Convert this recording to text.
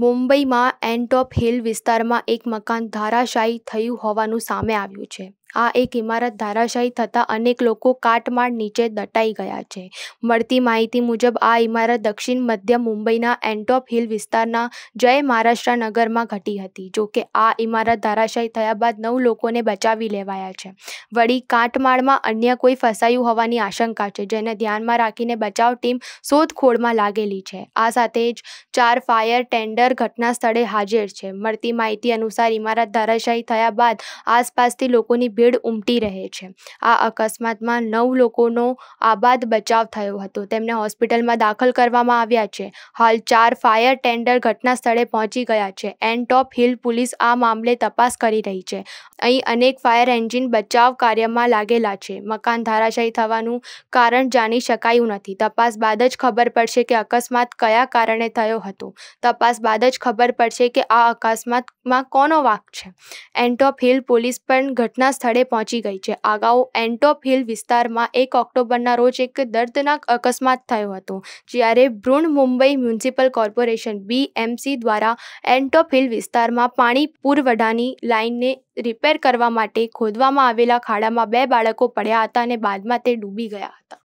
મુંબઈમાં એન્ટોપ હિલ વિસ્તારમાં એક મકાન ધારાશાયી થયું હોવાનું સામે આવ્યું છે આ એક ઇમારત ધરાશાયી થતાં અનેક લોકો કાટમાળ નીચે દટાઈ ગયા છે મળતી માહિતી મુજબ આ ઇમારત દક્ષિણ મધ્ય મુંબઈના એન્ટોપ હિલ વિસ્તારના જય મહારાષ્ટ્ર નગરમાં ઘટી હતી જોકે આ ઇમારત ધરાશાયી થયા બાદ નવ લોકોને બચાવી લેવાયા છે વળી કાટમાળમાં અન્ય કોઈ ફસાયું હોવાની આશંકા છે જેને ધ્યાનમાં રાખીને બચાવ ટીમ શોધખોળમાં લાગેલી છે આ સાથે જ ચાર ફાયર ટેન્ડર ઘટના સ્થળે હાજર છે મળતી માહિતી અનુસાર ઇમારત ધરાશાયી થયા બાદ આસપાસથી લોકોની ભીડ ભીડ ઉમટી રહે છે આ અકસ્માતમાં નવ લોકોનો આબાદ બચાવ થયો હતો તેમને હોસ્પિટલમાં દાખલ કરવામાં આવ્યા છે હાલ ચાર ફાયર ટેન્ડર ઘટના સ્થળે પહોંચી ગયા છે એન્ડ હિલ પોલીસ આ મામલે તપાસ કરી રહી છે અહીં અનેક ફાયર એન્જિન બચાવ કાર્યમાં લાગેલા છે મકાન ધારાશાયી થવાનું કારણ જાણી શકાયું નથી તપાસ બાદ જ ખબર પડશે કે અકસ્માત કયા કારણે થયો હતો તપાસ બાદ જ ખબર પડશે કે આ અકસ્માતમાં કોનો વાંક છે એન્ડ હિલ પોલીસ પણ ઘટના સ્થળે સ્થળે પહોંચી ગઈ છે અગાઉ એન્ટોપ હિલ વિસ્તારમાં એક ઓક્ટોબરના રોજ એક દર્દનાક અકસ્માત થયો હતો જ્યારે ભ્રૂણ મુંબઈ મ્યુનિસિપલ કોર્પોરેશન બીએમસી દ્વારા એન્ટોપ હિલ વિસ્તારમાં પાણી પુરવઠાની લાઇનને રિપેર કરવા માટે ખોદવામાં આવેલા ખાડામાં બે બાળકો પડ્યા હતા અને બાદમાં તે ડૂબી ગયા હતા